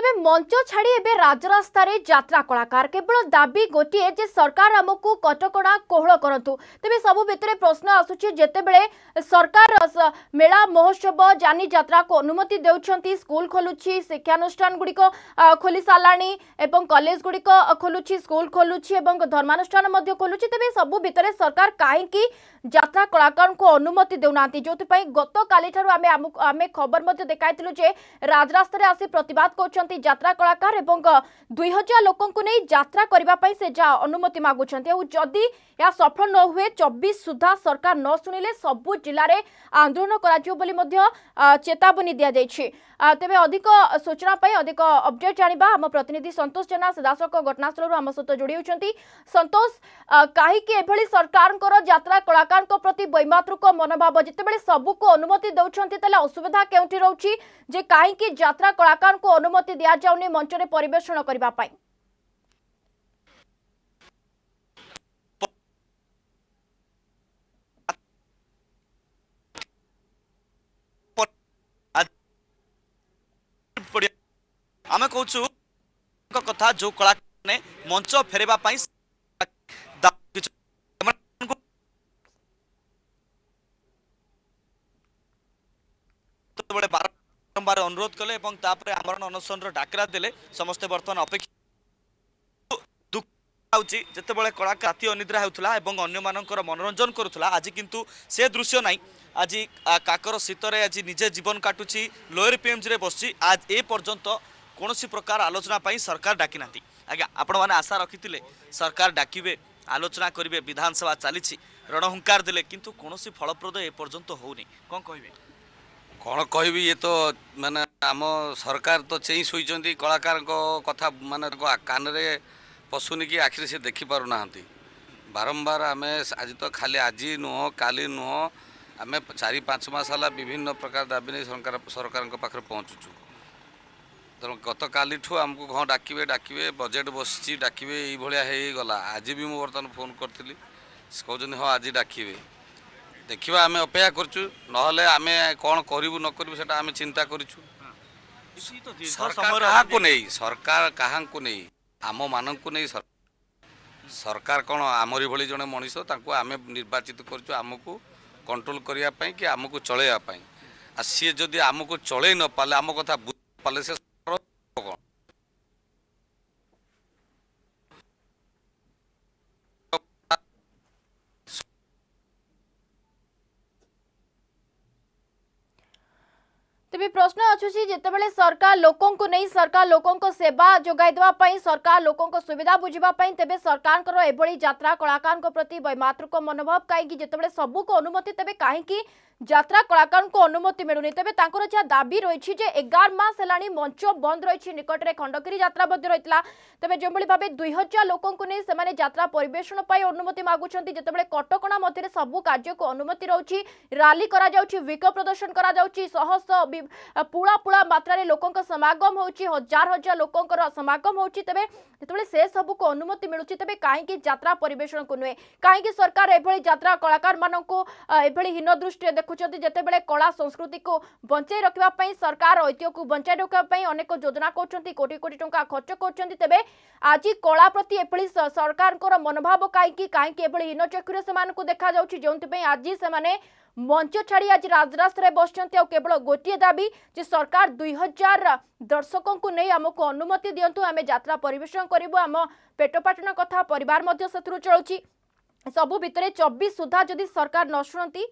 ତେବେ ମଞ୍ଚ ଛାଡ଼ି ଏବେ ରାଜରାସ୍ତାରେ ଯାତ୍ରା କଳାକାର କେବଳ ଦାବି ଗୋଟିଏ ଯେ ସରକାର ଆମକୁ କଟକଣା କୋହଳ କରନ୍ତୁ ତେବେ ସବୁ ଭିତରେ ପ୍ରଶ୍ନ ଆସୁଛି ଯେତେବେଳେ ସରକାର ମେଳା ମହୋତ୍ସବ ଯାନିଯାତ୍ରାକୁ ଅନୁମତି ଦେଉଛନ୍ତି ସ୍କୁଲ ଖୋଲୁଛି ଶିକ୍ଷାନୁଷ୍ଠାନଗୁଡ଼ିକ ଖୋଲି ସାରିଲାଣି ଏବଂ କଲେଜଗୁଡ଼ିକ ଖୋଲୁଛି ସ୍କୁଲ ଖୋଲୁଛି ଏବଂ ଧର୍ମାନୁଷ୍ଠାନ ମଧ୍ୟ ଖୋଲୁଛି ତେବେ ସବୁ ଭିତରେ ସରକାର କାହିଁକି ଯାତ୍ରା କଳାକାରଙ୍କୁ ଅନୁମତି ଦେଉନାହାନ୍ତି ଯେଉଁଥିପାଇଁ ଗତକାଲିଠାରୁ ଆମେ ଆମେ ଖବର ମଧ୍ୟ ଦେଖାଇଥିଲୁ ଯେ ରାଜରାସ୍ତାରେ ଆସି ପ୍ରତିବାଦ କରୁଛନ୍ତି जित्रा कलाकार दुई हजार लोक जित्रा करने से जहाँ अनुमति मगुचान आदि यह सफल न हुए चबीस सुधा सरकार न शुणिले सब जिले में आंदोलन हो चेतावनी दि जाए तेज अधिक सूचनापी अधिक अबडेट जाना आम प्रतिनिधि सतोष जेना सीधासख घटनास्थल आम सहित जोड़ी होती सतोष कहीं सरकार जित्रा कलाकार प्रति वैमातृक मनोभाव जिते सबको अनुमति दौरान असुविधा क्योंकि रोचे जे कहीं जित्रा कलाकार अनुमति ଅନୁମତି ଦିଆଯାଉନି ମଞ୍ଚରେ ପରିବେଷଣ କରିବା ପାଇଁ ଆମେ କହୁଛୁ କଥା ଯୋଉ କଳାକାରମାନେ ମଞ୍ଚ ଫେରିବା ପାଇଁ ବାରମ୍ବାର ଅନୁରୋଧ କଲେ ଏବଂ ତାପରେ ଆମର ଅନଶନର ଡାକରା ଦେଲେ ସମସ୍ତେ ବର୍ତ୍ତମାନ ଅପେକ୍ଷା ହେଉଛି ଯେତେବେଳେ କଳାକାର ରାତି ଅନିଦ୍ରା ହେଉଥିଲା ଏବଂ ଅନ୍ୟମାନଙ୍କର ମନୋରଞ୍ଜନ କରୁଥିଲା ଆଜି କିନ୍ତୁ ସେ ଦୃଶ୍ୟ ନାହିଁ ଆଜି କାକର ଶୀତରେ ଆଜି ନିଜେ ଜୀବନ କାଟୁଛି ଲୋୟର ପିଏମ୍ଜିରେ ବସିଛି ଆଜି ଏ ପର୍ଯ୍ୟନ୍ତ କୌଣସି ପ୍ରକାର ଆଲୋଚନା ପାଇଁ ସରକାର ଡାକିନାହାନ୍ତି ଆଜ୍ଞା ଆପଣମାନେ ଆଶା ରଖିଥିଲେ ସରକାର ଡାକିବେ ଆଲୋଚନା କରିବେ ବିଧାନସଭା ଚାଲିଛି ରଣହୁଙ୍କାର ଦେଲେ କିନ୍ତୁ କୌଣସି ଫଳପ୍ରଦ ଏ ପର୍ଯ୍ୟନ୍ତ ହେଉନି କ'ଣ କହିବେ କ'ଣ କହିବି ଇଏ ତ ମାନେ ଆମ ସରକାର ତ ଚେଇଁ ଶୋଇଛନ୍ତି କଳାକାରଙ୍କ କଥା ମାନେ କାନରେ ପଶୁନି କି ଆଖିରେ ସେ ଦେଖିପାରୁନାହାନ୍ତି ବାରମ୍ବାର ଆମେ ଆଜି ତ ଖାଲି ଆଜି ନୁହଁ କାଲି ନୁହଁ ଆମେ ଚାରି ପାଞ୍ଚ ମାସ ହେଲା ବିଭିନ୍ନ ପ୍ରକାର ଦାବି ନେଇ ସରକାର ସରକାରଙ୍କ ପାଖରେ ପହଞ୍ଚୁଛୁ ତେଣୁ ଗତକାଲିଠୁ ଆମକୁ ହଁ ଡାକିବେ ଡାକିବେ ବଜେଟ୍ ବସିଛି ଡାକିବେ ଏଇଭଳିଆ ହେଇଗଲା ଆଜି ବି ମୁଁ ବର୍ତ୍ତମାନ ଫୋନ୍ କରିଥିଲି କହୁଛନ୍ତି ହଁ ଆଜି ଡାକିବେ ଦେଖିବା ଆମେ ଅପେକ୍ଷା କରିଛୁ ନହେଲେ ଆମେ କ'ଣ କରିବୁ ନ କରିବୁ ସେଟା ଆମେ ଚିନ୍ତା କରିଛୁ ସରକାର କାହାକୁ ନେଇ ସରକାର କାହାଙ୍କୁ ନେଇ ଆମମାନଙ୍କୁ ନେଇ ସରକାର କ'ଣ ଆମରି ଭଳି ଜଣେ ମଣିଷ ତାଙ୍କୁ ଆମେ ନିର୍ବାଚିତ କରିଛୁ ଆମକୁ କଣ୍ଟ୍ରୋଲ କରିବା ପାଇଁ କି ଆମକୁ ଚଳାଇବା ପାଇଁ ଆଉ ସିଏ ଯଦି ଆମକୁ ଚଳାଇ ନ ପାରିଲେ ଆମ କଥା ବୁଝି ପାରିଲେ ସେ भी प्रश्न ᱡੋᱥᱤ ᱡᱮᱛᱚᱵळे ਸਰਕਾਰ ਲੋᱠᱚଙ୍କୁ નઈ ਸਰਕਾਰ ਲੋᱠᱚଙ୍କ સેવા જોગાઈ દેવા પઈ સરકાર લોકોଙ୍କ સુવિધા પૂજીવા પઈ ᱛᱮબે સરકાર કર એ ભળી જાત્રા કલાકાન કો પ્રતિ બય માત્રુ કો મનોભાવ કાઈ કે જેᱛᱚᱵળે સબુ કો અનુમતિ ᱛᱮબે કાઈ કે જાત્રા કલાકાન કો અનુમતિ મેળુને ᱛᱮબે તાંકો જા દાવી રોઈછી ᱡᱮ 11 માસ હેલાણી મંચો બંધ રોઈછી નિકટરે કંડકરી જાત્રાબધ રોઈતલા ᱛᱮબે જોમળી ભબે 2000 લોકોଙ୍କୁ નઈ સેmane જાત્રા પરિવેશણ પઈ અનુમતિ માગુછંતી જેᱛᱚᱵળે કટકોણા મધરે સબુ કાર્ય કો અનુમતિ રોઈછી રાલી કરા જાઉ છી વિકપ પ્રદર્શન કરા જાઉ છી સહસ पूरापूर मात्रा समागम होची हजार हजार लोकों समागम होची तबे से सब को अनुमति मिलुची तबे काहे की यात्रा को नुए काहे सरकार एभली यात्रा कलाकार मानों हीन दृष्टि देखु छथि कला संस्कृति को बचाई रखा सरकार ऐतिह्य को बचाई रखबा अनेक योजना करछथि कोटि कोटि खर्च करछथि आज कला प्रति सरकार को मनोभाव काहे की हीन चक्र देखा जाउची जोंति आज से মঞ্চ ছাড়ি আজ রাজরাস্তায় বসছেন আউ কেবল গোটিয়ে দাবি যে সরকার দুই হাজার দর্শকঙ্কু নেই আমকু অনুমতি দিয়ন্তু আমি যাত্রা পরিবেশন করিবু আম পেটপাটন কথা পরিবার মধ্য সেথুরু চলুছি সবু ভিতরে চব্বিশ সুদ্ধা যদি সরকার ন শুণতি